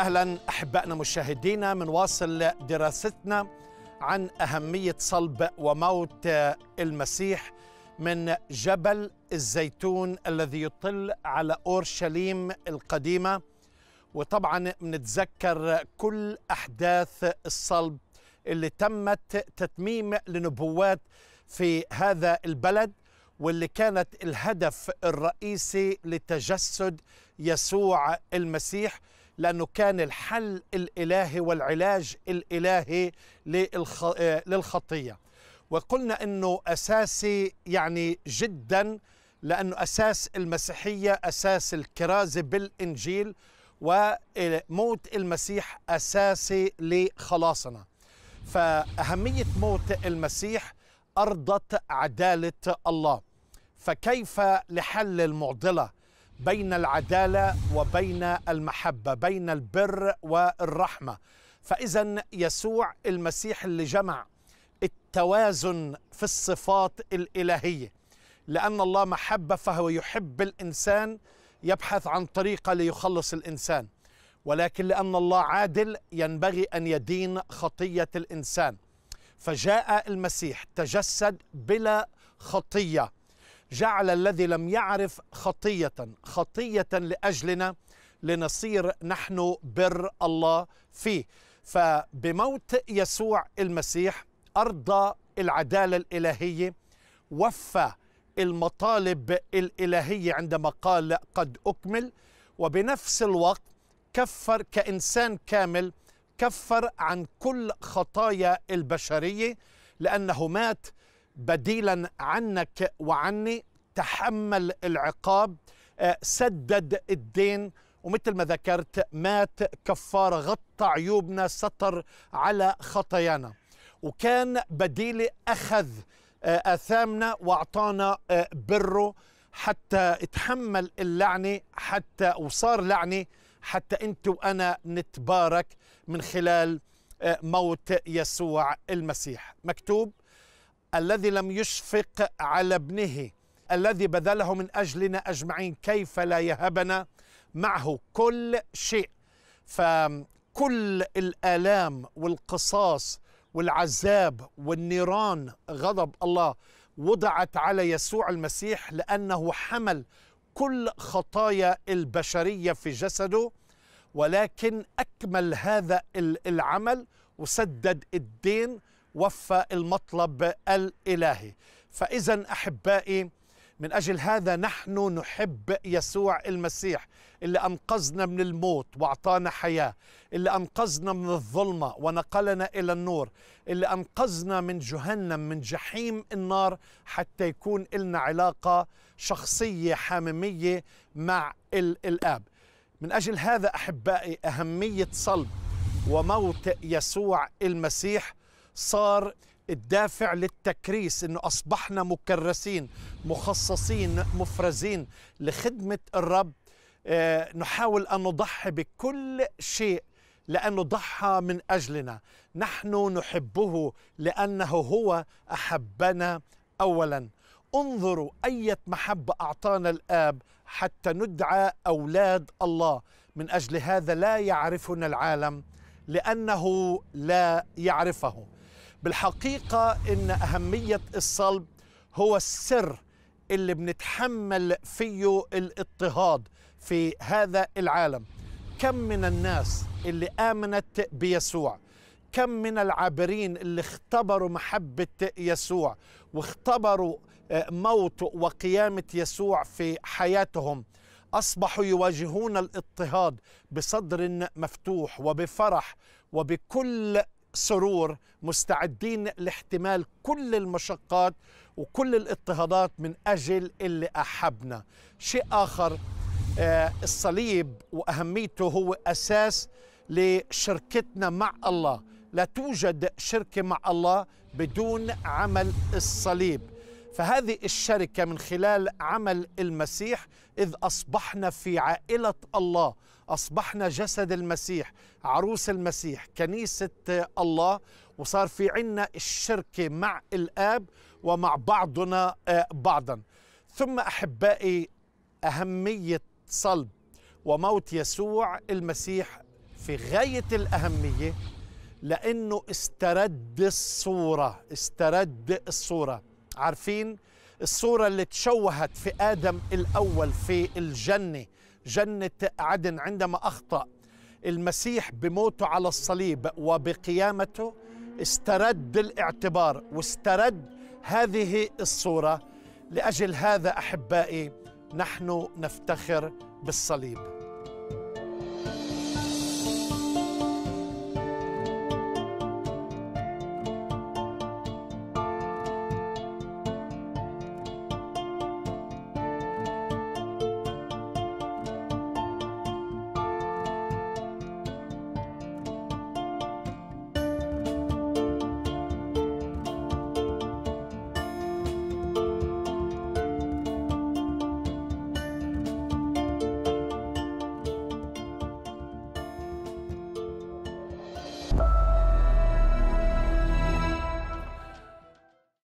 اهلا احبائنا مشاهدينا منواصل دراستنا عن اهميه صلب وموت المسيح من جبل الزيتون الذي يطل على اورشليم القديمه وطبعا بنتذكر كل احداث الصلب اللي تمت تتميم لنبوات في هذا البلد واللي كانت الهدف الرئيسي لتجسد يسوع المسيح لأنه كان الحل الإلهي والعلاج الإلهي للخطية وقلنا أنه أساسي يعني جدا لأنه أساس المسيحية أساس الكرازة بالإنجيل وموت المسيح أساسي لخلاصنا فأهمية موت المسيح أرضت عدالة الله فكيف لحل المعضلة بين العداله وبين المحبه بين البر والرحمه فاذا يسوع المسيح اللي جمع التوازن في الصفات الالهيه لان الله محبه فهو يحب الانسان يبحث عن طريقه ليخلص الانسان ولكن لان الله عادل ينبغي ان يدين خطيه الانسان فجاء المسيح تجسد بلا خطيه جعل الذي لم يعرف خطيه خطيه لاجلنا لنصير نحن بر الله فيه فبموت يسوع المسيح ارضى العداله الالهيه وفى المطالب الالهيه عندما قال قد اكمل وبنفس الوقت كفر كانسان كامل كفر عن كل خطايا البشريه لانه مات بديلا عنك وعني تحمل العقاب آه، سدد الدين ومثل ما ذكرت مات كفارة غطى عيوبنا سطر على خطايانا وكان بديلي أخذ آه، آثامنا وأعطانا آه، بره حتى اتحمل اللعنة حتى وصار لعنة حتى أنت وأنا نتبارك من خلال موت يسوع المسيح مكتوب الذي لم يشفق على ابنه الذي بذله من اجلنا اجمعين كيف لا يهبنا معه كل شيء فكل الالام والقصاص والعذاب والنيران غضب الله وضعت على يسوع المسيح لانه حمل كل خطايا البشريه في جسده ولكن اكمل هذا العمل وسدد الدين وفى المطلب الالهي فاذا احبائي من اجل هذا نحن نحب يسوع المسيح اللي انقذنا من الموت واعطانا حياه اللي انقذنا من الظلمه ونقلنا الى النور اللي انقذنا من جهنم من جحيم النار حتى يكون لنا علاقه شخصيه حميميه مع الاب من اجل هذا احبائي اهميه صلب وموت يسوع المسيح صار الدافع للتكريس انه اصبحنا مكرسين مخصصين مفرزين لخدمه الرب آه نحاول ان نضحي بكل شيء لانه ضحى من اجلنا نحن نحبه لانه هو احبنا اولا انظروا اية محبة أعطانا الآب حتى ندعى أولاد الله من أجل هذا لا يعرفنا العالم لأنه لا يعرفه بالحقيقة إن أهمية الصلب هو السر اللي بنتحمل فيه الاضطهاد في هذا العالم كم من الناس اللي آمنت بيسوع كم من العابرين اللي اختبروا محبة يسوع واختبروا آه، موت وقيامة يسوع في حياتهم أصبحوا يواجهون الاضطهاد بصدر مفتوح وبفرح وبكل سرور مستعدين لاحتمال كل المشقات وكل الاضطهادات من أجل اللي أحبنا شيء آخر آه، الصليب وأهميته هو أساس لشركتنا مع الله لا توجد شركة مع الله بدون عمل الصليب فهذه الشركة من خلال عمل المسيح إذ أصبحنا في عائلة الله أصبحنا جسد المسيح عروس المسيح كنيسة الله وصار في عنا الشركة مع الآب ومع بعضنا آه، بعضا ثم أحبائي أهمية صلب وموت يسوع المسيح في غاية الأهمية لأنه استرد الصورة استرد الصورة عارفين الصورة اللي تشوهت في آدم الأول في الجنة جنة عدن عندما أخطأ المسيح بموته على الصليب وبقيامته استرد الاعتبار واسترد هذه الصورة لأجل هذا أحبائي نحن نفتخر بالصليب